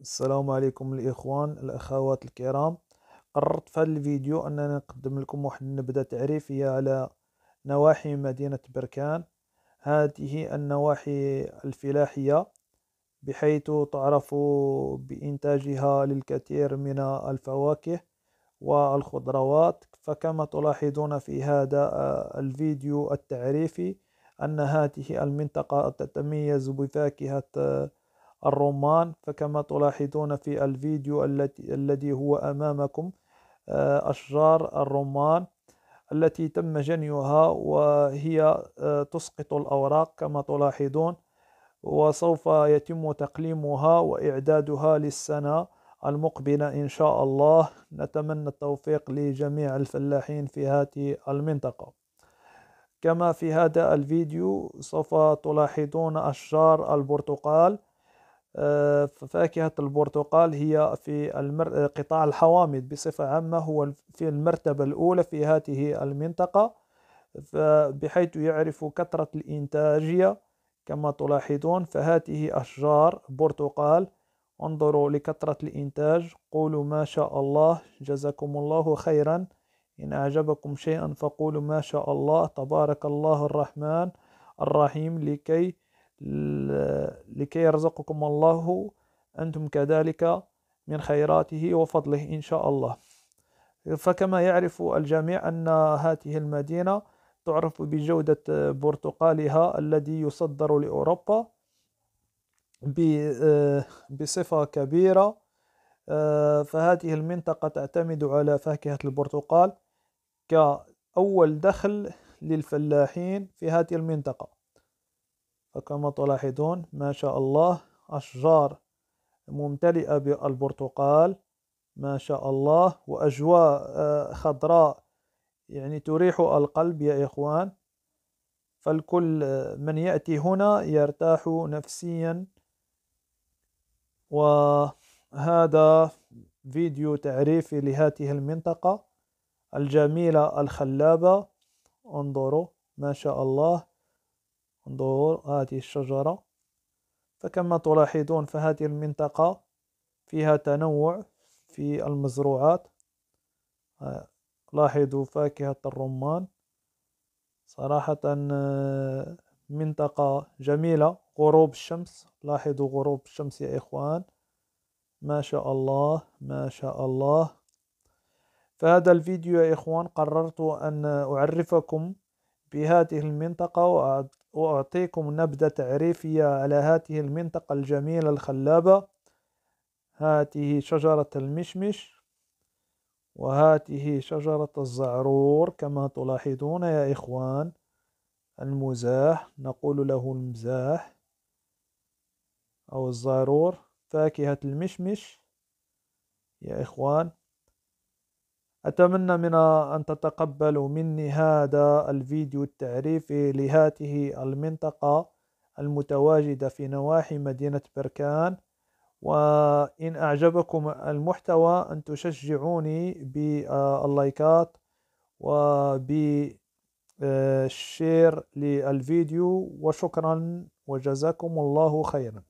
السلام عليكم الاخوان الاخوات الكرام قررت في هذا الفيديو انني نقدم لكم واحد النبذه تعريفيه على نواحي مدينه بركان هذه النواحي الفلاحيه بحيث تعرف بانتاجها للكثير من الفواكه والخضروات فكما تلاحظون في هذا الفيديو التعريفي ان هذه المنطقه تتميز بفاكهه الرمان فكما تلاحظون في الفيديو الذي هو أمامكم آه، أشجار الرمان التي تم جنيها وهي آه، تسقط الأوراق كما تلاحظون وسوف يتم تقليمها وإعدادها للسنة المقبلة إن شاء الله نتمنى التوفيق لجميع الفلاحين في هذه المنطقة كما في هذا الفيديو سوف تلاحظون أشجار البرتقال آه، فاكهة البرتقال هي في المر... قطاع الحوامض بصفة عامة هو في المرتبة الأولى في هذه المنطقة بحيث يعرف كثرة الإنتاجية كما تلاحظون فهذه أشجار برتقال انظروا لكثرة الإنتاج قولوا ما شاء الله جزاكم الله خيرا إن أعجبكم شيئا فقولوا ما شاء الله تبارك الله الرحمن الرحيم لكي لكي يرزقكم الله أنتم كذلك من خيراته وفضله إن شاء الله فكما يعرف الجميع أن هذه المدينة تعرف بجودة برتقالها الذي يصدر لأوروبا بصفة كبيرة فهذه المنطقة تعتمد على فاكهة البرتقال كأول دخل للفلاحين في هذه المنطقة فكما تلاحظون ما شاء الله أشجار ممتلئة بالبرتقال ما شاء الله وأجواء آه، خضراء يعني تريح القلب يا إخوان فالكل آه، من يأتي هنا يرتاح نفسيا وهذا فيديو تعريفي لهذه المنطقة الجميلة الخلابة انظروا ما شاء الله انظروا هذه الشجرة فكما تلاحظون فهذه المنطقة فيها تنوع في المزروعات لاحظوا فاكهة الرمان صراحة منطقة جميلة غروب الشمس لاحظوا غروب الشمس يا إخوان ما شاء الله ما شاء الله فهذا الفيديو يا إخوان قررت أن أعرفكم بهذه المنطقة وأعطيكم نبذة تعريفية على هذه المنطقة الجميلة الخلابة هذه شجرة المشمش وهذه شجرة الزعرور كما تلاحظون يا إخوان المزاح نقول له المزاح أو الزعرور فاكهة المشمش يا إخوان أتمنى من أن تتقبلوا مني هذا الفيديو التعريفي لهذه المنطقة المتواجدة في نواحي مدينة بركان وإن أعجبكم المحتوى أن تشجعوني باللايكات وبالشير للفيديو وشكرا وجزاكم الله خيرا